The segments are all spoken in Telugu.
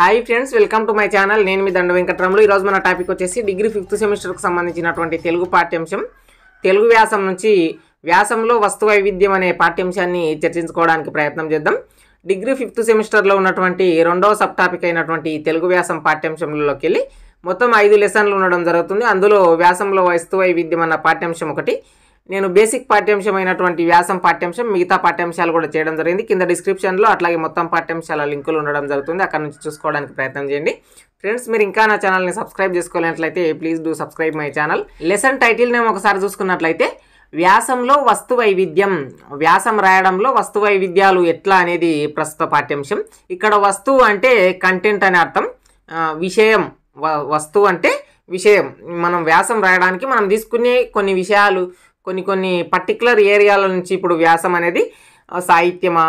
hi friends welcome to my channel నేను మీ దండ వెంకట్రాములు ఈరోజు మన టాపిక్ వచ్చేసి డిగ్రీ ఫిఫ్త్ సెమిస్టర్కి సంబంధించినటువంటి తెలుగు పాఠ్యాంశం తెలుగు వ్యాసం నుంచి వ్యాసంలో వస్తు వైవిధ్యం అనే పాఠ్యాంశాన్ని చర్చించుకోవడానికి ప్రయత్నం చేద్దాం డిగ్రీ ఫిఫ్త్ సెమిస్టర్లో ఉన్నటువంటి రెండవ సబ్ టాపిక్ అయినటువంటి తెలుగు వ్యాసం పాఠ్యాంశంలోకి వెళ్ళి మొత్తం ఐదు లెసన్లు ఉండడం జరుగుతుంది అందులో వ్యాసంలో వస్తు వైవిధ్యం అన్న పాఠ్యాంశం ఒకటి నేను బేసిక్ పాఠ్యాంశమైనటువంటి వ్యాసం పాఠ్యాంశం మిగతా పాఠ్యాంశాలు కూడా చేయడం జరిగింది కింద డిస్క్రిప్షన్లో అట్లాగే మొత్తం పాఠ్యాంశాల లింకులు ఉండడం జరుగుతుంది అక్కడ నుంచి చూసుకోవడానికి ప్రయత్నం చేయండి ఫ్రెండ్స్ మీరు ఇంకా నా ఛానల్ని సబ్స్క్రైబ్ చేసుకోలేనట్లయితే please do subscribe my channel lesson title నేను ఒకసారి చూసుకున్నట్లయితే వ్యాసంలో వస్తు వైవిధ్యం వ్యాసం రాయడంలో వస్తు వైవిధ్యాలు ఎట్లా అనేది ప్రస్తుత పాఠ్యాంశం ఇక్కడ వస్తువు అంటే కంటెంట్ అనే అర్థం విషయం వస్తువు అంటే విషయం మనం వ్యాసం రాయడానికి మనం తీసుకునే కొన్ని విషయాలు కొన్ని కొన్ని పర్టికులర్ ఏరియాల నుంచి ఇప్పుడు వ్యాసం అనేది సాహిత్యమా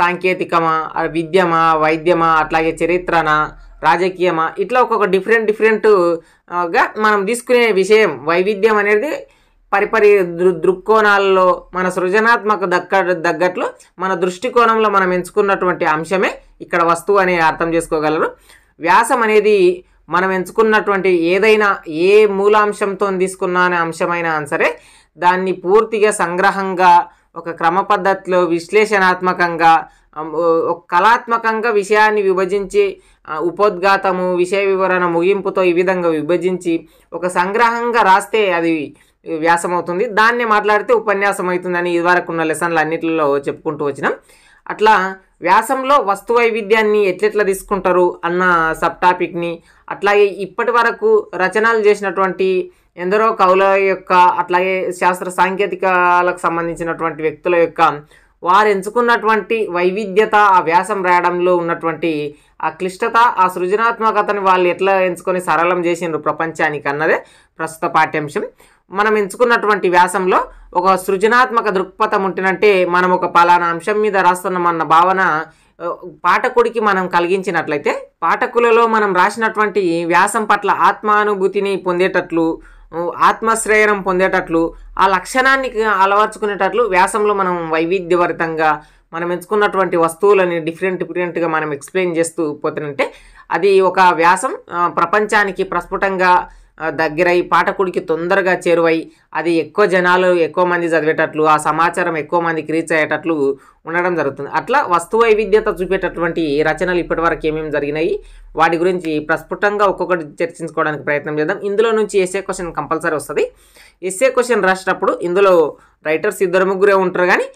సాంకేతికమా విద్యమా వైద్యమా అట్లాగే చరిత్రన రాజకీయమా ఇట్లా ఒక్కొక్క డిఫరెంట్ డిఫరెంట్గా మనం తీసుకునే విషయం వైవిధ్యం అనేది పరిపరి దృ దృక్కోణాల్లో మన సృజనాత్మక దక్క దగ్గట్లో మన దృష్టికోణంలో మనం ఎంచుకున్నటువంటి అంశమే ఇక్కడ వస్తువు అని అర్థం చేసుకోగలరు వ్యాసం అనేది మనం ఎంచుకున్నటువంటి ఏదైనా ఏ మూలాంశంతో తీసుకున్నా అనే అంశమైన సరే దాన్ని పూర్తిగా సంగ్రహంగా ఒక క్రమ పద్ధతిలో విశ్లేషణాత్మకంగా కళాత్మకంగా విషయాన్ని విభజించి ఉపోద్ఘాతము విషయ వివరణ ముగింపుతో ఈ విధంగా విభజించి ఒక సంగ్రహంగా రాస్తే అది వ్యాసం అవుతుంది దాన్ని మాట్లాడితే ఉపన్యాసం అవుతుందని ఇదివరకు ఉన్న లెసన్లు అన్నింటిలో చెప్పుకుంటూ వచ్చినాం అట్లా వ్యాసంలో వస్తు వైవిధ్యాన్ని ఎట్లెట్లా తీసుకుంటారు అన్న సబ్ టాపిక్ని అట్లాగే ఇప్పటి వరకు రచనలు చేసినటువంటి ఎందరో కవుల యొక్క అట్లాగే శాస్త్ర సాంకేతికాలకు సంబంధించినటువంటి వ్యక్తుల యొక్క వారు ఎంచుకున్నటువంటి వైవిధ్యత ఆ వ్యాసం రాయడంలో ఉన్నటువంటి ఆ క్లిష్టత ఆ సృజనాత్మకతని వాళ్ళు ఎట్లా ఎంచుకొని సరళం చేసిండ్రు ప్రపంచానికి అన్నదే ప్రస్తుత పాఠ్యాంశం మనం ఎంచుకున్నటువంటి వ్యాసంలో ఒక సృజనాత్మక దృక్పథం ఉంటేనంటే మనం ఒక పలానా అంశం మీద రాస్తున్నామన్న భావన పాఠకుడికి మనం కలిగించినట్లయితే పాఠకులలో మనం రాసినటువంటి వ్యాసం పట్ల ఆత్మానుభూతిని పొందేటట్లు ఆత్మశ్రేయనం పొందేటట్లు ఆ లక్షణాన్ని అలవర్చుకునేటట్లు వ్యాసంలో మనం వైవిధ్యభరితంగా మనం ఎంచుకున్నటువంటి వస్తువులని డిఫరెంట్ డిఫరెంట్గా మనం ఎక్స్ప్లెయిన్ చేస్తూ పోతుంటే అది ఒక వ్యాసం ప్రపంచానికి ప్రస్ఫుటంగా దగ్గరై పాఠకుడికి తొందరగా చేరువై అది ఎక్కువ జనాలు ఎక్కువ మంది చదివేటట్లు ఆ సమాచారం ఎక్కువ మందికి రీచ్ అయ్యేటట్లు ఉండడం జరుగుతుంది అట్లా వస్తు వైవిధ్యత చూపేటటువంటి రచనలు ఇప్పటివరకు ఏమేమి జరిగినాయి వాటి గురించి ప్రస్ఫుటంగా ఒక్కొక్కటి చర్చించుకోవడానికి ప్రయత్నం చేద్దాం ఇందులో నుంచి ఎస్ఏ క్వశ్చన్ కంపల్సరీ వస్తుంది ఎస్ఏ క్వశ్చన్ రాసేటప్పుడు ఇందులో రైటర్స్ ఇద్దరు ముగ్గురే ఉంటారు కానీ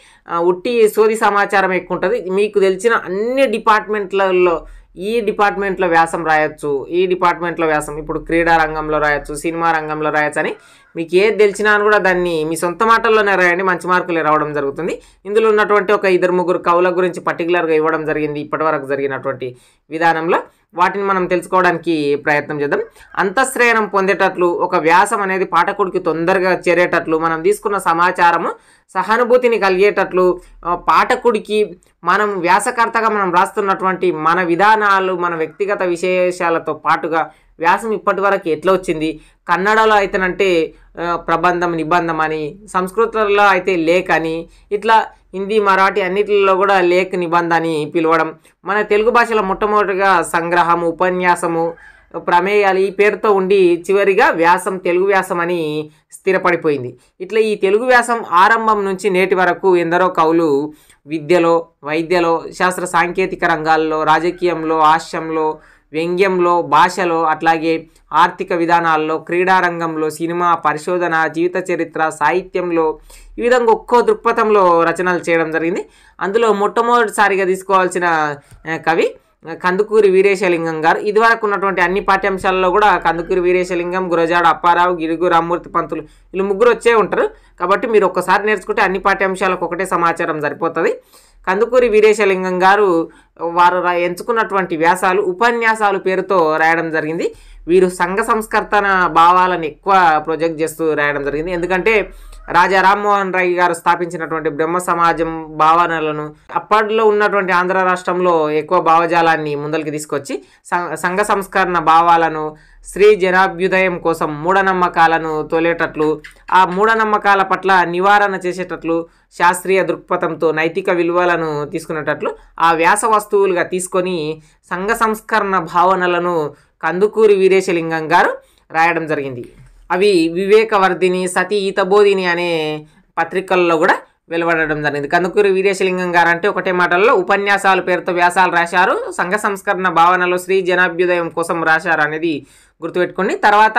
ఉట్టి సోది సమాచారం ఎక్కువ ఉంటుంది మీకు తెలిసిన అన్ని డిపార్ట్మెంట్లలో ఈ డిపార్ట్మెంట్లో వ్యాసం రాయొచ్చు ఈ డిపార్ట్మెంట్లో వ్యాసం ఇప్పుడు క్రీడా రంగంలో రాయొచ్చు సినిమా రంగంలో రాయొచ్చు అని మీకు ఏది తెలిసినా కూడా దాన్ని మీ సొంత మాటల్లోనే రాయండి మంచి మార్కులు రావడం జరుగుతుంది ఇందులో ఉన్నటువంటి ఒక ఇద్దరు ముగ్గురు కవుల గురించి పర్టికులర్గా ఇవ్వడం జరిగింది ఇప్పటివరకు జరిగినటువంటి విధానంలో వాటిని మనం తెలుసుకోవడానికి ప్రయత్నం చేద్దాం అంతఃశ్రేయనం పొందేటట్లు ఒక వ్యాసం అనేది పాఠకుడికి తొందరగా చేరేటట్లు మనం తీసుకున్న సమాచారము సహానుభూతిని కలిగేటట్లు పాఠకుడికి మనం వ్యాసకర్తగా మనం రాస్తున్నటువంటి మన విధానాలు మన వ్యక్తిగత విశేషాలతో పాటుగా వ్యాసం ఇప్పటి వరకు ఎట్లా వచ్చింది కన్నడలో అయితేనంటే ప్రబంధం నిబంధం అని సంస్కృతంలో అయితే లేఖ అని ఇట్లా హిందీ మరాఠీ అన్నిటిలో కూడా లేఖ నిబంధ అని పిలవడం మన తెలుగు భాషలో మొట్టమొదటిగా సంగ్రహము ఉపన్యాసము ప్రమేయాలు ఈ పేరుతో ఉండి చివరిగా వ్యాసం తెలుగు వ్యాసం అని స్థిరపడిపోయింది ఇట్లా ఈ తెలుగు వ్యాసం ఆరంభం నుంచి నేటి వరకు ఎందరో కవులు విద్యలో వైద్యలో శాస్త్ర సాంకేతిక రంగాల్లో రాజకీయంలో హాస్యంలో వ్యంగ్యంలో భాషలో అట్లాగే ఆర్థిక విధానాల్లో క్రీడారంగంలో సినిమా పరిశోధన జీవిత చరిత్ర సాహిత్యంలో ఈ విధంగా ఒక్కో దృక్పథంలో రచనలు చేయడం జరిగింది అందులో మొట్టమొదటిసారిగా తీసుకోవాల్సిన కవి కందుకూరి వీరేశలింగం గారు ఇదివరకు ఉన్నటువంటి అన్ని పాఠ్యాంశాలలో కూడా కందుకూరి వీరేశలింగం గురజాడ అప్పారావు గిరుగు రామ్మూర్తి పంతులు వీళ్ళు ముగ్గురు వచ్చే ఉంటారు కాబట్టి మీరు ఒక్కసారి నేర్చుకుంటే అన్ని పాఠ్యాంశాలకు ఒకటే సమాచారం సరిపోతుంది కందుకూరి వీరేశలింగం గారు వారు ఎంచుకున్నటువంటి వ్యాసాలు ఉపన్యాసాలు పేరుతో రాయడం జరిగింది వీరు సంఘ సంస్కర్తన భావాలను ఎక్కువ ప్రొజెక్ట్ చేస్తూ రాయడం జరిగింది ఎందుకంటే రాజా రామ్మోహన్ రాయ్ గారు స్థాపించినటువంటి బ్రహ్మ సమాజం భావనలను అప్పట్లో ఉన్నటువంటి ఆంధ్ర రాష్ట్రంలో ఎక్కువ భావజాలాన్ని ముందరికి తీసుకొచ్చి సంఘ సంస్కరణ భావాలను స్త్రీ జనాభ్యుదయం కోసం మూఢనమ్మకాలను తోలేటట్లు ఆ మూఢనమ్మకాల పట్ల నివారణ చేసేటట్లు శాస్త్రీయ దృక్పథంతో నైతిక విలువలను తీసుకునేటట్లు ఆ వ్యాస వస్తువులుగా తీసుకొని సంఘ సంస్కరణ భావనలను కందుకూరి వీరేశలింగం గారు రాయడం జరిగింది అవి వివేకవర్ధిని సతీ ఈతబోధిని అనే పత్రికల్లో కూడా వెలువడడం జరిగింది కందుకూరి వీరేశలింగం గారు అంటే ఒకటే మాటల్లో ఉపన్యాసాలు పేరుతో వ్యాసాలు రాశారు సంఘ సంస్కరణ భావనలో శ్రీ జనాభ్యుదయం కోసం రాశారు అనేది గుర్తుపెట్టుకోండి తర్వాత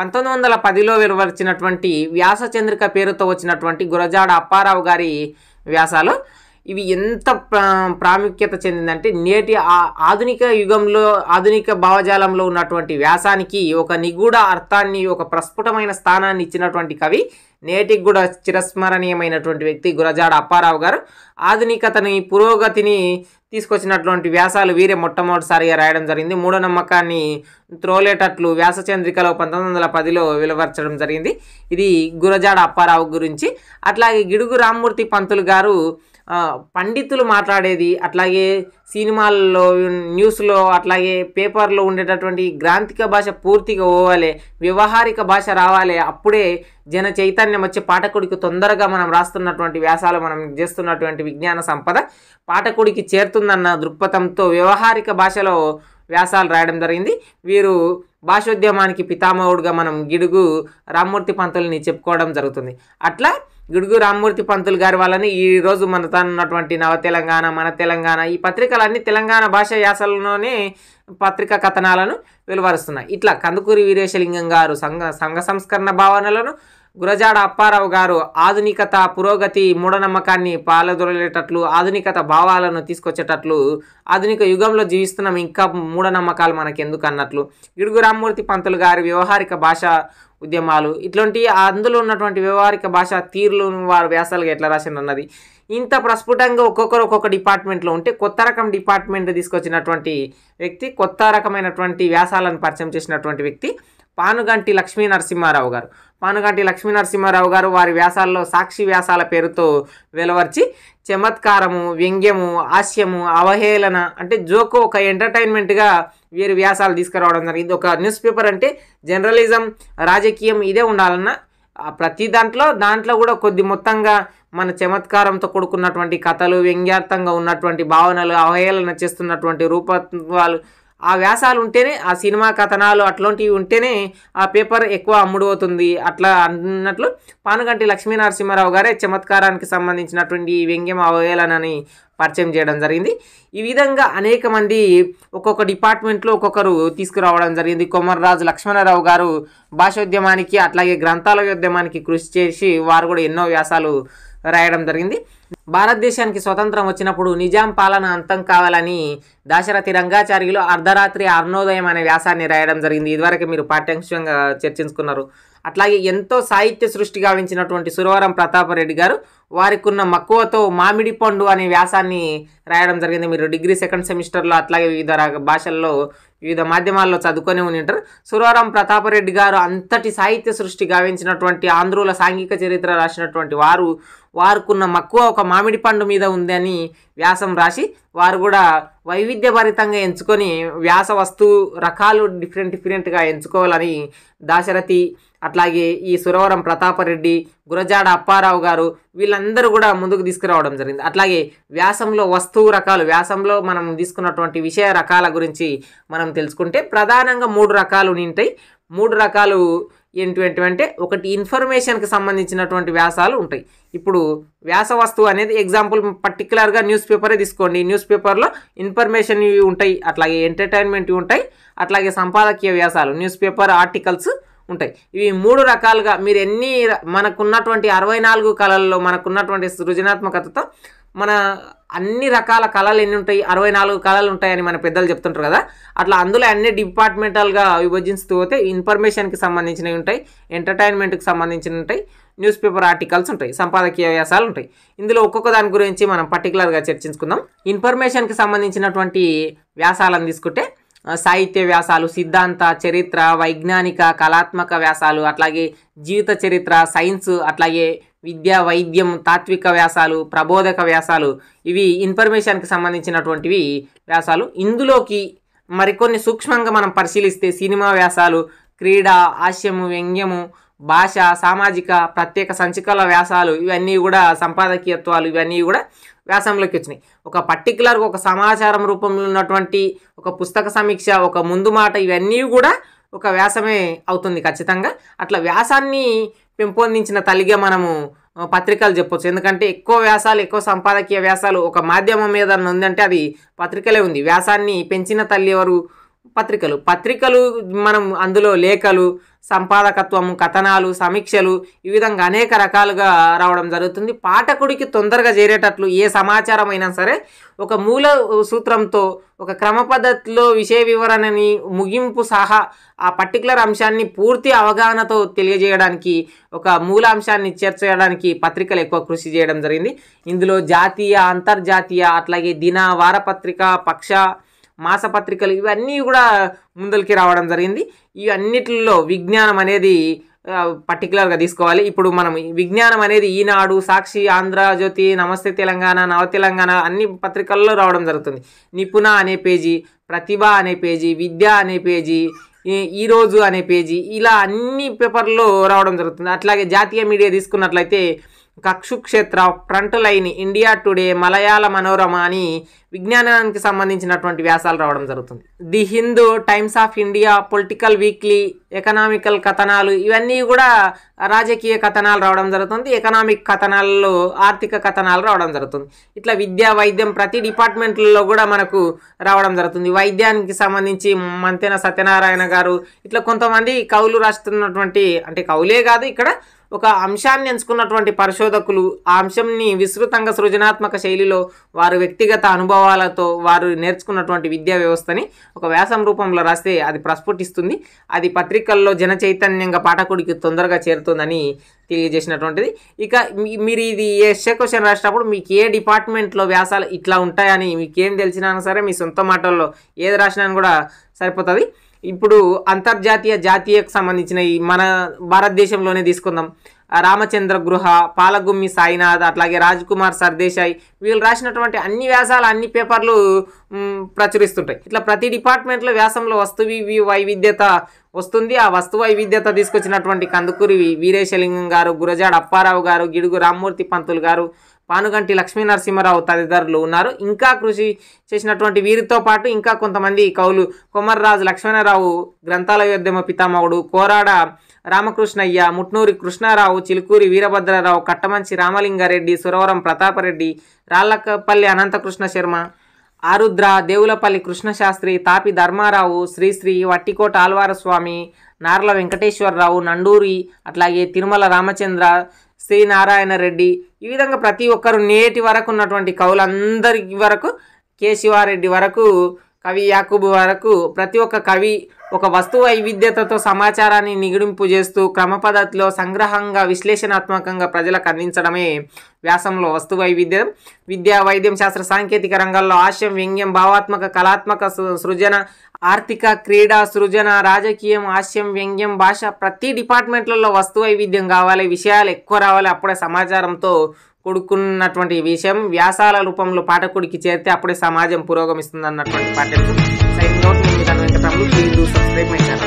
పంతొమ్మిది వందల పదిలో వెలువరిచినటువంటి వ్యాసచంద్రిక పేరుతో వచ్చినటువంటి గురజాడ అప్పారావు గారి వ్యాసాలు ఇవి ఎంత ప్రాముఖ్యత చెందిందంటే నేటి ఆధునిక యుగంలో ఆధునిక భావజాలంలో ఉన్నటువంటి వ్యాసానికి ఒక నిగూఢ అర్థాన్ని ఒక ప్రస్ఫుటమైన స్థానాన్ని ఇచ్చినటువంటి కవి నేటికి కూడా చిరస్మరణీయమైనటువంటి వ్యక్తి గురజాడ అప్పారావు గారు ఆధునికతని పురోగతిని తీసుకొచ్చినటువంటి వ్యాసాలు వీరే మొట్టమొదటిసారిగా రాయడం జరిగింది మూఢనమ్మకాన్ని త్రోలేటట్లు వ్యాస చంద్రికలో పంతొమ్మిది వందల పదిలో వెలువరచడం జరిగింది ఇది గురజాడ అప్పారావు గురించి అట్లాగే గిడుగు రామ్మూర్తి పంతులు గారు పండితులు మాట్లాడేది అట్లాగే సినిమాల్లో న్యూస్లో అట్లాగే పేపర్లో ఉండేటటువంటి గ్రాంథిక భాష పూర్తిగా పోవాలి వ్యవహారిక భాష రావాలి అప్పుడే జన చైతన్యం వచ్చే పాఠకుడికి తొందరగా మనం రాస్తున్నటువంటి వ్యాసాలు మనం చేస్తున్నటువంటి విజ్ఞాన సంపద పాఠకుడికి చేరుతుందన్న దృక్పథంతో వ్యవహారిక భాషలో వ్యాసాలు రాయడం జరిగింది వీరు భాషోద్యమానికి పితామహుడుగా మనం గిడుగు రామ్మూర్తి పంతుల్ని చెప్పుకోవడం జరుగుతుంది అట్లా గుడుగు రామ్మూర్తి పంతులు గారి వాళ్ళని ఈరోజు మన తనున్నటువంటి నవ తెలంగాణ మన తెలంగాణ ఈ పత్రికలన్నీ తెలంగాణ భాష యాసలలోనే పత్రికా కథనాలను వెలువరుస్తున్నాయి ఇట్లా కందుకూరి వీరేశలింగం గారు సంఘ సంఘ సంస్కరణ భావనలను గురజాడ అప్పారావు గారు ఆధునికత పురోగతి మూఢనమ్మకాన్ని పాలదొరలేటట్లు ఆధునికత భావాలను తీసుకొచ్చేటట్లు ఆధునిక యుగంలో జీవిస్తున్నాం ఇంకా మూఢనమ్మకాలు మనకు ఎందుకు అన్నట్లు గిడుగు రామ్మూర్తి పంతులు గారి వ్యవహారిక భాష ఉద్యమాలు ఇట్లాంటి అందులో ఉన్నటువంటి వ్యవహారిక భాష తీరులు వారు వ్యాసాలుగా ఎట్లా రాసిన అన్నది ఇంత ప్రస్ఫుటంగా ఒక్కొక్కరు ఒక్కొక్క డిపార్ట్మెంట్లో ఉంటే కొత్త రకం డిపార్ట్మెంట్ తీసుకొచ్చినటువంటి వ్యక్తి కొత్త రకమైనటువంటి వ్యాసాలను పరిచయం చేసినటువంటి వ్యక్తి పానుగంటి లక్ష్మీ నరసింహారావు గారు పానుగంటి లక్ష్మీ నరసింహారావు గారు వారి వ్యాసాల్లో సాక్షి వ్యాసాల పేరుతో వెలవర్చి చమత్కారము వ్యంగ్యము హాస్యము అవహేళన అంటే జోకు ఒక ఎంటర్టైన్మెంట్గా వీరి వ్యాసాలు తీసుకురావడం జరిగింది ఇది ఒక న్యూస్ పేపర్ అంటే జర్నలిజం రాజకీయం ఇదే ఉండాలన్న ప్రతి దాంట్లో దాంట్లో కూడా కొద్ది మొత్తంగా మన చమత్కారంతో కూడుకున్నటువంటి కథలు వ్యంగ్యార్థంగా ఉన్నటువంటి భావనలు అవహేళన చేస్తున్నటువంటి రూపత్వాలు ఆ వ్యాసాలు ఉంటేనే ఆ సినిమా కథనాలు అట్లాంటివి ఉంటేనే ఆ పేపర్ ఎక్కువ అమ్ముడు అవుతుంది అట్లా అన్నట్లు పానుగంటి లక్ష్మీనరసింహారావు గారే చమత్కారానికి సంబంధించినటువంటి వ్యంగ్యం అవహేళనని పరిచయం చేయడం జరిగింది ఈ విధంగా అనేక మంది ఒక్కొక్క డిపార్ట్మెంట్లో ఒక్కొక్కరు తీసుకురావడం జరిగింది కొమర్రాజు లక్ష్మణరావు గారు భాషోద్యమానికి అట్లాగే గ్రంథాలయోద్యమానికి కృషి చేసి వారు కూడా ఎన్నో వ్యాసాలు రాయడం జరిగింది భారతదేశానికి స్వతంత్రం వచ్చినప్పుడు నిజాం పాలన అంతం కావాలని దాశరథి రంగాచార్యులు అర్ధరాత్రి అర్ణోదయం అనే వ్యాసాన్ని రాయడం జరిగింది ఇదివరకు మీరు పాఠ్యాంశంగా చర్చించుకున్నారు అట్లాగే ఎంతో సాహిత్య సృష్టి గావించినటువంటి సురవరం ప్రతాపరెడ్డి గారు వారికి ఉన్న మక్కువతో మామిడి పండు అనే వ్యాసాన్ని రాయడం జరిగింది మీరు డిగ్రీ సెకండ్ సెమిస్టర్లో అట్లాగే వివిధ భాషల్లో వివిధ మాధ్యమాల్లో చదువుకొని ఉంటారు సురవరం ప్రతాపరెడ్డి గారు అంతటి సాహిత్య సృష్టి గావించినటువంటి ఆంధ్రుల సాంఘిక చరిత్ర రాసినటువంటి వారు వారుకున్న మక్కువ ఒక మామిడి పండు మీద ఉందని వ్యాసం రాసి వారు కూడా వైవిధ్యభరితంగా ఎంచుకొని వ్యాస వస్తువు రకాలు డిఫరెంట్ డిఫరెంట్గా ఎంచుకోవాలని దాశరథి అట్లాగే ఈ సురవరం ప్రతాపరెడ్డి గురజాడ అప్పారావు గారు వీళ్ళందరూ కూడా ముందుకు తీసుకురావడం జరిగింది అట్లాగే వ్యాసంలో వస్తువు రకాలు వ్యాసంలో మనం తీసుకున్నటువంటి విషయ రకాల గురించి మనం తెలుసుకుంటే ప్రధానంగా మూడు రకాలు ఉంటాయి మూడు రకాలు ఏంటంటే ఒకటి ఇన్ఫర్మేషన్కి సంబంధించినటువంటి వ్యాసాలు ఉంటాయి ఇప్పుడు వ్యాస వస్తువు అనేది ఎగ్జాంపుల్ పర్టికులర్గా న్యూస్ పేపరే తీసుకోండి న్యూస్ పేపర్లో ఇన్ఫర్మేషన్ ఉంటాయి అట్లాగే ఎంటర్టైన్మెంట్ ఉంటాయి అట్లాగే సంపాదకీయ వ్యాసాలు న్యూస్ పేపర్ ఆర్టికల్స్ ఉంటాయి ఇవి మూడు రకాలుగా మీరు ఎన్ని మనకున్నటువంటి అరవై నాలుగు కళల్లో మనకున్నటువంటి సృజనాత్మకతతో మన అన్ని రకాల కళలు ఎన్ని ఉంటాయి అరవై నాలుగు కళలు ఉంటాయని మన పెద్దలు చెప్తుంటారు కదా అట్లా అందులో అన్ని డిపార్ట్మెంటల్గా విభజిస్తూ పోతే ఇన్ఫర్మేషన్కి సంబంధించినవి ఉంటాయి ఎంటర్టైన్మెంట్కి సంబంధించినవి ఉంటాయి న్యూస్ పేపర్ ఆర్టికల్స్ ఉంటాయి సంపాదకీయ వ్యాసాలు ఉంటాయి ఇందులో ఒక్కొక్క దాని గురించి మనం పర్టికులర్గా చర్చించుకుందాం ఇన్ఫర్మేషన్కి సంబంధించినటువంటి వ్యాసాలను తీసుకుంటే సాహిత్య వ్యాసాలు సిద్ధాంత చరిత్ర వైజ్ఞానిక కళాత్మక వ్యాసాలు అట్లాగే జీవిత చరిత్ర సైన్స్ అట్లాగే విద్యా వైద్యం తాత్విక వ్యాసాలు ప్రబోధక వ్యాసాలు ఇవి ఇన్ఫర్మేషన్కి సంబంధించినటువంటివి వ్యాసాలు ఇందులోకి మరికొన్ని సూక్ష్మంగా మనం పరిశీలిస్తే సినిమా వ్యాసాలు క్రీడ హాస్యము వ్యంగ్యము భాష సామాజిక ప్రత్యేక సంచికల వ్యాసాలు ఇవన్నీ కూడా సంపాదకీయత్వాలు ఇవన్నీ కూడా వ్యాసంలోకి వచ్చినాయి ఒక పర్టికులర్ ఒక సమాచారం రూపంలో ఉన్నటువంటి ఒక పుస్తక సమీక్ష ఒక ముందు మాట ఇవన్నీ కూడా ఒక వ్యాసమే అవుతుంది ఖచ్చితంగా అట్లా వ్యాసాన్ని పెంపొందించిన తల్లిగా మనము పత్రికలు చెప్పొచ్చు ఎందుకంటే ఎక్కువ వ్యాసాలు ఎక్కువ సంపాదకీయ వ్యాసాలు ఒక మాధ్యమం మీద ఉందంటే అది పత్రికలే ఉంది వ్యాసాన్ని పెంచిన తల్లి ఎవరు పత్రికలు పత్రికలు మనం అందులో లేఖలు సంపాదకత్వము కథనాలు సమీక్షలు ఈ విధంగా అనేక రకాలుగా రావడం జరుగుతుంది పాఠకుడికి తొందరగా చేరేటట్లు ఏ సమాచారం అయినా సరే ఒక మూల సూత్రంతో ఒక క్రమ పద్ధతిలో విషయ వివరణని ముగింపు సహా ఆ పర్టికులర్ అంశాన్ని పూర్తి అవగాహనతో తెలియజేయడానికి ఒక మూల అంశాన్ని చేర్చేయడానికి పత్రికలు ఎక్కువ కృషి చేయడం జరిగింది ఇందులో జాతీయ అంతర్జాతీయ అట్లాగే దిన వారపత్రిక పక్ష మాసపత్రికలు ఇవన్నీ కూడా ముందరికి రావడం జరిగింది ఇవన్నిటిలో విజ్ఞానం అనేది పర్టికులర్గా తీసుకోవాలి ఇప్పుడు మనం విజ్ఞానం అనేది ఈనాడు సాక్షి ఆంధ్రజ్యోతి నమస్తే తెలంగాణ నవ తెలంగాణ అన్ని పత్రికల్లో రావడం జరుగుతుంది నిపుణ అనే పేజీ ప్రతిభ అనే పేజీ విద్య అనే పేజీ ఈరోజు అనే పేజీ ఇలా అన్ని పేపర్లో రావడం జరుగుతుంది అట్లాగే జాతీయ మీడియా తీసుకున్నట్లయితే కక్షుక్షేత్ర front line India today Malayala Manorama అని విజ్ఞానానికి సంబంధించినటువంటి వ్యాసాలు రావడం జరుగుతుంది the Hindu times of India political weekly economical కథనాలు ఇవన్నీ కూడా రాజకీయ కథనాలు రావడం జరుగుతుంది ఎకనామిక్ కథనాలలో ఆర్థిక కథనాలు రావడం జరుగుతుంది ఇట్లా విద్యా వైద్యం ప్రతి డిపార్ట్మెంట్లలో కూడా మనకు రావడం జరుగుతుంది వైద్యానికి సంబంధించి మంతెన సత్యనారాయణ గారు ఇట్లా కొంతమంది కవులు రాస్తున్నటువంటి అంటే కవులే కాదు ఇక్కడ ఒక అంశాన్ని ఎంచుకున్నటువంటి పరిశోధకులు ఆ అంశంని విస్తృతంగా సృజనాత్మక శైలిలో వారు వ్యక్తిగత అనుభవాలతో వారు నేర్చుకున్నటువంటి విద్యా వ్యవస్థని ఒక వ్యాసం రూపంలో రాస్తే అది ప్రస్ఫుటిస్తుంది అది పత్రికల్లో జన చైతన్యంగా పాఠకుడికి తొందరగా చేరుతుందని తెలియజేసినటువంటిది ఇక మీరు ఇది ఏ ఎస్ఏ క్వశ్చన్ రాసినప్పుడు మీకు ఏ డిపార్ట్మెంట్లో వ్యాసాలు ఇట్లా ఉంటాయని మీకు ఏం తెలిసినా సరే మీ సొంత మాటల్లో ఏది రాసినా కూడా సరిపోతుంది ఇప్పుడు అంతర్జాతీయ జాతీయకు సంబంధించిన మన భారతదేశంలోనే తీసుకుందాం రామచంద్ర గృహ పాలగుమ్మి సాయినాథ్ అట్లాగే రాజ్ కుమార్ సర్దేశాయ్ వీళ్ళు రాసినటువంటి అన్ని వ్యాసాలు అన్ని పేపర్లు ప్రచురిస్తుంటాయి ఇట్లా ప్రతి డిపార్ట్మెంట్లో వ్యాసంలో వస్తువి వైవిధ్యత వస్తుంది ఆ వస్తు వైవిధ్యత తీసుకొచ్చినటువంటి కందుకూరి వీరేశలింగం గారు గురజాడ అప్పారావు గారు గిడుగు రామ్మూర్తి పంతులు గారు పానుగంటి లక్ష్మీ నరసింహరావు తదితరులు ఉన్నారు ఇంకా కృషి చేసినటువంటి వీరితో పాటు ఇంకా కొంతమంది కవులు కొమర్రాజు లక్ష్మణరావు గ్రంథాలయోద్యమ పితామహుడు కోరాడ రామకృష్ణయ్య ముట్నూరి కృష్ణారావు చిలుకూరి వీరభద్రరావు కట్టమంచి రామలింగారెడ్డి సురవరం ప్రతాపరెడ్డి రాళ్ళకపల్లి అనంతకృష్ణ శర్మ ఆరుద్ర దేవులపల్లి కృష్ణశాస్త్రి తాపి ధర్మారావు శ్రీశ్రీ వట్టికోట ఆల్వారస్వామి నార్ల వెంకటేశ్వరరావు నండూరి అట్లాగే తిరుమల రామచంద్ర శ్రీ నారాయణ రెడ్డి ఈ విధంగా ప్రతి ఒక్కరు నేటి వరకు ఉన్నటువంటి కవులందరి వరకు కేశివారెడ్డి వరకు కవి యాకూబు వరకు ప్రతి ఒక్క కవి ఒక వస్తు వైవిధ్యతతో సమాచారాన్ని నిగుడింపు చేస్తూ క్రమ పద్ధతిలో సంగ్రహంగా విశ్లేషణాత్మకంగా ప్రజలకు అందించడమే వ్యాసంలో వస్తు వైవిధ్యం విద్య వైద్యం శాస్త్ర సాంకేతిక రంగాల్లో హాస్యం వ్యంగ్యం భావాత్మక కళాత్మక సృజన ఆర్థిక క్రీడా సృజన రాజకీయం హాస్యం వ్యంగ్యం భాష ప్రతి డిపార్ట్మెంట్లలో వస్తు వైవిధ్యం కావాలి విషయాలు ఎక్కువ రావాలి అప్పుడే సమాచారంతో కొడుకున్నటువంటి విషయం వ్యాసాల రూపంలో పాఠకుడికి చేరితే అప్పుడే సమాజం పురోగమిస్తుంది అన్నటువంటి పాఠ్యాంశం సైన్